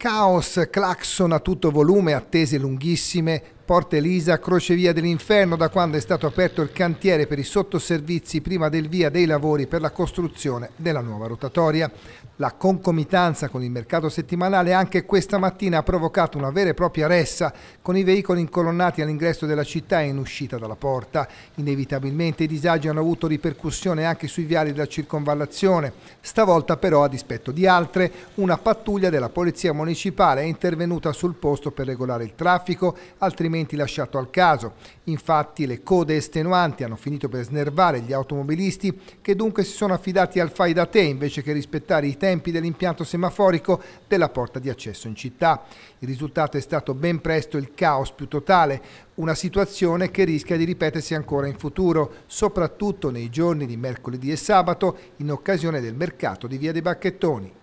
Caos, clacson a tutto volume, attese lunghissime, Porta Elisa, crocevia dell'inferno, da quando è stato aperto il cantiere per i sottoservizi prima del via dei lavori per la costruzione della nuova rotatoria. La concomitanza con il mercato settimanale anche questa mattina ha provocato una vera e propria ressa con i veicoli incolonnati all'ingresso della città e in uscita dalla porta. Inevitabilmente i disagi hanno avuto ripercussione anche sui viali della circonvallazione. Stavolta però, a dispetto di altre, una pattuglia della Polizia Municipale è intervenuta sul posto per regolare il traffico, altrimenti completamente lasciato al caso. Infatti le code estenuanti hanno finito per snervare gli automobilisti che dunque si sono affidati al fai da te invece che rispettare i tempi dell'impianto semaforico della porta di accesso in città. Il risultato è stato ben presto il caos più totale, una situazione che rischia di ripetersi ancora in futuro, soprattutto nei giorni di mercoledì e sabato in occasione del mercato di Via dei Bacchettoni.